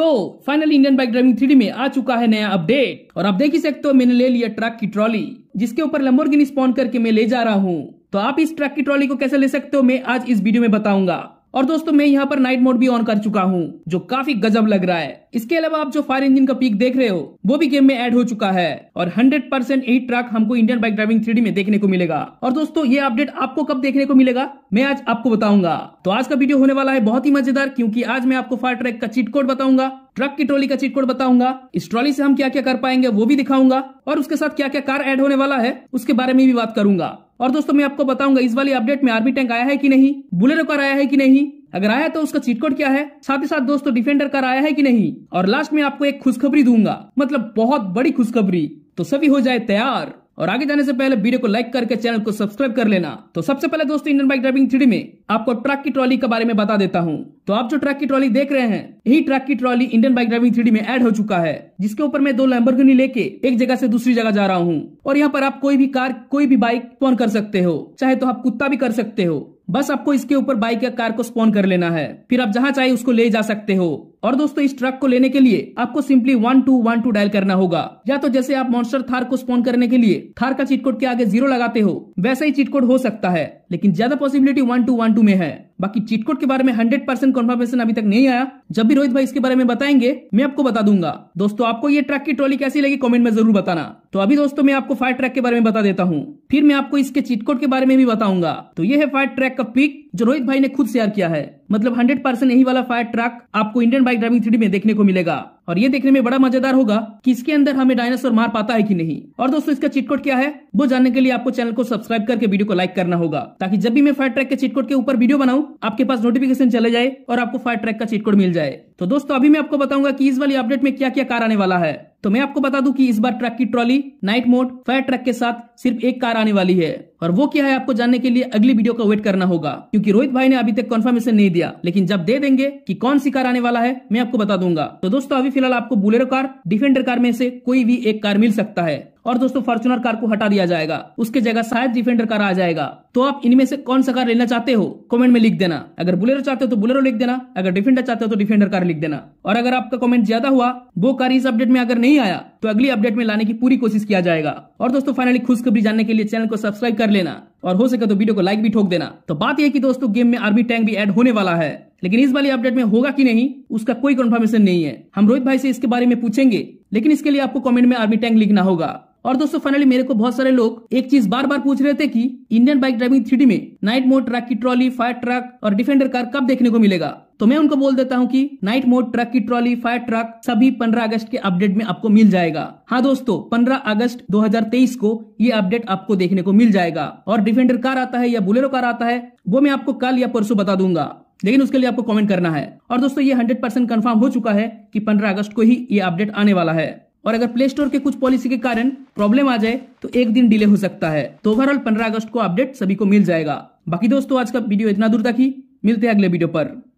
तो finally Indian bike driving three में आ चुका है नया अपडेट और आप देख ही सकते हो मैंने ले लिया ट्रक की ट्रॉली जिसके ऊपर गिनी स्पॉन करके मैं ले जा रहा हूँ तो आप इस ट्रक की ट्रॉली को कैसे ले सकते हो मैं आज इस वीडियो में बताऊंगा और दोस्तों मैं यहाँ पर नाइट मोड भी ऑन कर चुका हूँ जो काफी गजब लग रहा है इसके अलावा आप जो फायर इंजन का पीक देख रहे हो वो भी गेम में ऐड हो चुका है और 100 परसेंट यही ट्रक हमको इंडियन बाइक ड्राइविंग थ्री में देखने को मिलेगा और दोस्तों ये अपडेट आपको कब देखने को मिलेगा मैं आज आपको बताऊंगा तो आज का वीडियो होने वाला है बहुत ही मजेदार क्योंकि आज मैं आपको फायर ट्रैक का चिट कोड बताऊंगा ट्रक की ट्रॉली का चिट कोड बताऊंगा इस ट्रॉली से हम क्या क्या कर पाएंगे वो भी दिखाऊंगा और उसके साथ क्या क्या कार एड होने वाला है उसके बारे में भी बात करूंगा और दोस्तों मैं आपको बताऊंगा इस वाली अपडेट में आर्मी टैंक आया है कि नहीं बुलेरो कार आया है कि नहीं अगर आया तो उसका चीट कोड क्या है साथ ही साथ दोस्तों डिफेंडर कर आया है कि नहीं और लास्ट में आपको एक खुशखबरी दूंगा मतलब बहुत बड़ी खुशखबरी तो सभी हो जाए तैयार और आगे जाने से पहले वीडियो को लाइक करके चैनल को सब्सक्राइब कर लेना तो सबसे पहले दोस्तों इंडियन बाइक ड्राइविंग थ्री में आपको ट्रक की ट्रॉली के बारे में बता देता हूँ तो आप जो ट्रक की ट्रॉली देख रहे हैं यही ट्रक की trolley Indian bike driving three में ऐड हो चुका है जिसके ऊपर मैं दो लैम्बरगिनी लेके एक जगह से दूसरी जगह जा रहा हूँ और यहाँ पर आप कोई भी कार कोई भी बाइक फोन कर सकते हो चाहे तो आप कुत्ता भी कर सकते हो बस आपको इसके ऊपर बाइक या कार को स्पॉन कर लेना है फिर आप जहां चाहे उसको ले जा सकते हो और दोस्तों इस ट्रक को लेने के लिए आपको simply one two one two dial करना होगा या तो जैसे आप मॉन्स्टर थार को स्पॉन करने के लिए थार का चीट कोड के आगे जीरो लगाते हो वैसा ही चीट कोड हो सकता है लेकिन ज्यादा possibility one two one two में है बाकी चीट कोड के बारे में हंड्रेड परसेंट कन्फर्मेशन अभी तक नहीं आया जब भी रोहित भाई इसके बारे में बताएंगे मैं आपको बता दूंगा दोस्तों आपको ये ट्रक की ट्रॉली कैसी लगी कमेंट में जरूर बताना तो अभी दोस्तों मैं आपको फायर ट्रैक के बारे में बता देता हूँ फिर मैं आपको इसके चीट कोड के बारे में भी बताऊंगा तो ये है फायर ट्रैक का पिक जो रोहित भाई ने खुद शेयर किया है मतलब हंड्रेड परसेंट यही वाला फायर ट्रक आपको इंडियन बाइक ड्राइविंग थ्री में देखने को मिलेगा और ये देखने में बड़ा मजेदार होगा कि इसके अंदर हमें डायनासोर मार पाता है कि नहीं और दोस्तों इसका चिटकोट क्या है वो जानने के लिए आपको चैनल को सब्सक्राइब करके वीडियो को लाइक करना होगा ताकि जब भी मैं फायर ट्रैक के चिटकोट के ऊपर वीडियो बनाऊ आपके पास नोटिफिकेशन चले जाए और आपको फायर ट्रैक का चिटकोट मिल जाए तो दोस्तों अभी मैं आपको बताऊंगा की इस वाली अपडेट में क्या क्या कार आने वाला है तो मैं आपको बता दूं कि इस बार ट्रक की trolley night mode fire truck के साथ सिर्फ एक कार आने वाली है और वो क्या है आपको जानने के लिए अगली वीडियो का वेट करना होगा क्योंकि रोहित भाई ने अभी तक कंफर्मेशन नहीं दिया लेकिन जब दे देंगे कि कौन सी कार आने वाला है मैं आपको बता दूंगा तो दोस्तों अभी फिलहाल आपको बुलेरो कार डिफेंडर कार में से कोई भी एक कार मिल सकता है और दोस्तों फॉर्चुनर कार को हटा दिया जाएगा उसके जगह शायद डिफेंडर कार आ जाएगा तो आप इनमें से कौन सा कार लेना चाहते हो कमेंट में लिख देना अगर बुलेरो चाहते हो तो बुलेरो लिख देना अगर डिफेंडर चाहते हो तो डिफेंडर कार लिख देना और अगर आपका कमेंट ज्यादा हुआ वो कार इस अपडेट में अगर नहीं आया तो अगली अपडेट में लाने की पूरी कोशिश किया जाएगा और दोस्तों फाइनली खुशखबरी जानने के लिए चैनल को सब्सक्राइब कर लेना और हो सके तो वीडियो को लाइक भी ठोक देना तो बात यह की दोस्तों गेम में आर्मी टैंक भी एड होने वाला है लेकिन इस वाली अपडेट में होगा कि नहीं उसका कोई कंफर्मेशन नहीं है हम रोहित भाई से इसके बारे में पूछेंगे लेकिन इसके लिए आपको कमेंट में आर्मी टैंक लिखना होगा और दोस्तों फाइनली मेरे को बहुत सारे लोग एक चीज बार बार पूछ रहे थे कि इंडियन बाइक ड्राइविंग थ्री में नाइट मोड ट्रक की ट्रॉली फायर ट्रक और डिफेंडर कार कब देखने को मिलेगा तो मैं उनको बोल देता हूँ कि नाइट मोड ट्रक की ट्रॉली फायर ट्रक सभी 15 अगस्त के अपडेट में आपको मिल जाएगा हाँ दोस्तों 15 अगस्त 2023 को ये अपडेट आपको देखने को मिल जाएगा और डिफेंडर कार आता है या बुलेरो कार आता है वो मैं आपको कल या परसों बता दूंगा लेकिन उसके लिए आपको कमेंट करना है और दोस्तों ये 100 परसेंट कन्फर्म हो चुका है कि 15 अगस्त को ही ये अपडेट आने वाला है और अगर प्ले स्टोर के कुछ पॉलिसी के कारण प्रॉब्लम आ जाए तो एक दिन डिले हो सकता है तो ओवरऑल पंद्रह अगस्त को अपडेट सभी को मिल जाएगा बाकी दोस्तों आज का वीडियो इतना दूर तक ही मिलते हैं अगले वीडियो पर